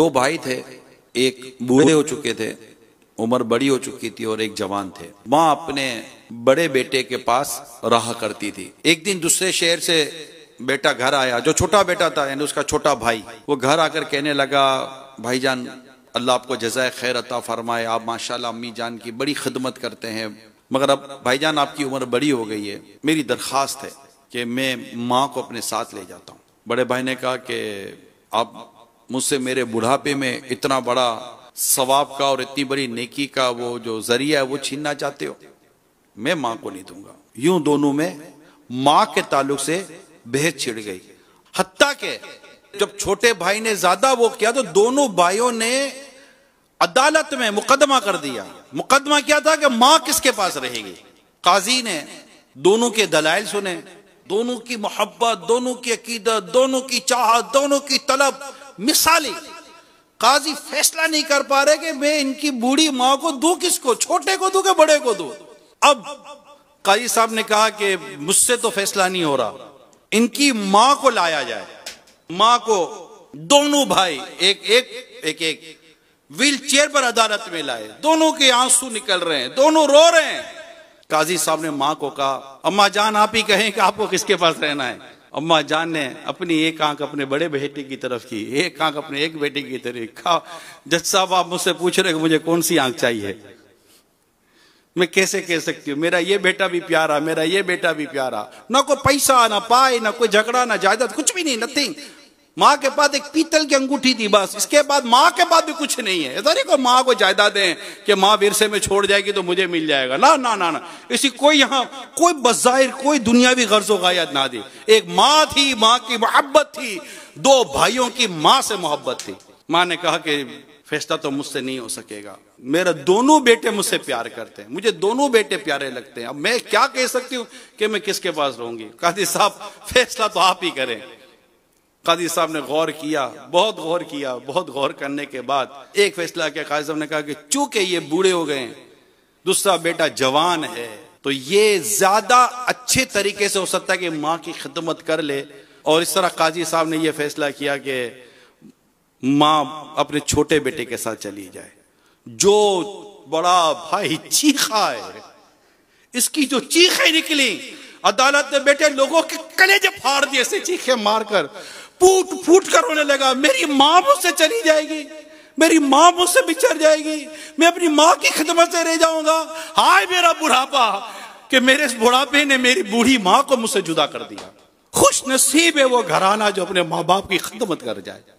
दो भाई थे एक बूढ़े हो चुके थे उम्र बड़ी हो चुकी थी और एक जवान थे माँ अपने बड़े बेटे के पास रहा करती थी एक दिन दूसरे शहर से बेटा घर आया जो छोटा बेटा था यानी उसका छोटा भाई वो घर आकर कहने लगा भाईजान अल्लाह आपको जजाय खैर अता फरमाए आप माशाल्लाह अम्मी जान की बड़ी खिदमत करते हैं मगर अब भाईजान आपकी उम्र बड़ी हो गई है मेरी दरखास्त है कि मैं माँ को अपने साथ ले जाता हूँ बड़े भाई ने कहा कि आप मुझसे मेरे बुढ़ापे में इतना बड़ा सवाब का और इतनी बड़ी नेकी का वो जो जरिया है वो छीनना चाहते हो मैं मां को नहीं दूंगा यूं दोनों में मां के ताल्लुक से बेहद छिड़ गई हत्या के जब छोटे भाई ने ज्यादा वो किया तो दोनों भाइयों ने अदालत में मुकदमा कर दिया मुकदमा क्या था कि माँ किसके पास रहेगी काजी ने दोनों के दलाइल सुने दोनों की मोहब्बत दोनों की अकीदत दोनों की चाहत दोनों की तलब मिसाली काजी फैसला नहीं कर पा रहे कि मैं इनकी बूढ़ी माँ को दू किसको छोटे को दू के बड़े को दू अब काजी साहब ने कहा कि मुझसे तो फैसला नहीं हो रहा इनकी माँ को लाया जाए माँ को दोनों भाई एक एक एक एक व्हील चेयर पर अदालत में लाए दोनों के आंसू निकल रहे हैं दोनों रो रहे हैं काजी साहब ने माँ को कहा अम्मा जान आप ही कहें कि आपको किसके पास रहना है अम्मा जान ने अपनी एक आंख अपने बड़े बेटे की तरफ की एक आंख अपने एक बेटे की तरफ खाओ जज साहब आप मुझसे पूछ रहे कि मुझे कौन सी आंख चाहिए मैं कैसे कह सकती हूँ मेरा ये बेटा भी प्यारा मेरा ये बेटा भी प्यारा ना कोई पैसा ना पाए ना कोई झगड़ा ना जायदाद कुछ भी नहीं नथिंग माँ के पास एक पीतल की अंगूठी थी बस इसके बाद माँ के पास भी कुछ नहीं है ऐसा नहीं को माँ को जायदाद है कि माँ विरसे में छोड़ जाएगी तो मुझे मिल जाएगा ना ना ना ना इसी कोई यहाँ कोई बजायर कोई दुनियावी का याद ना दी एक माँ थी माँ की मोहब्बत थी दो भाइयों की माँ से मोहब्बत थी माँ ने कहा कि फैसला तो मुझसे नहीं हो सकेगा मेरे दोनों बेटे मुझसे प्यार करते हैं मुझे दोनों बेटे प्यारे लगते हैं अब मैं क्या कह सकती हूँ कि मैं किसके पास रहूंगी काजी साहब फैसला तो आप ही करें काजी साहब ने गौर किया बहुत गौर किया बहुत गौर करने के बाद एक फैसला किया काजी साहब ने कहा कि चूंकि ये बूढ़े हो गए दूसरा बेटा जवान है तो ये ज्यादा अच्छे तरीके से हो सकता है कि माँ की खिदमत कर ले और इस तरह काजी साहब ने यह फैसला किया कि माँ अपने छोटे बेटे के साथ चली जाए जो बड़ा भाई चीखा है इसकी जो चीखें निकली अदालत ने बेटे लोगों के कलेजे फाड़ दिए ऐसे चीखे मारकर फूट फूट कर रोने लगा मेरी माँ मुझसे चली जाएगी मेरी माँ मुझसे बिछड़ जाएगी मैं अपनी माँ की खिदमत से रह जाऊंगा हाय मेरा बुढ़ापा कि मेरे इस बुढ़ापे ने मेरी बूढ़ी माँ को मुझसे जुदा कर दिया खुश नसीब है वो घराना जो अपने माँ बाप की खिदमत कर जाए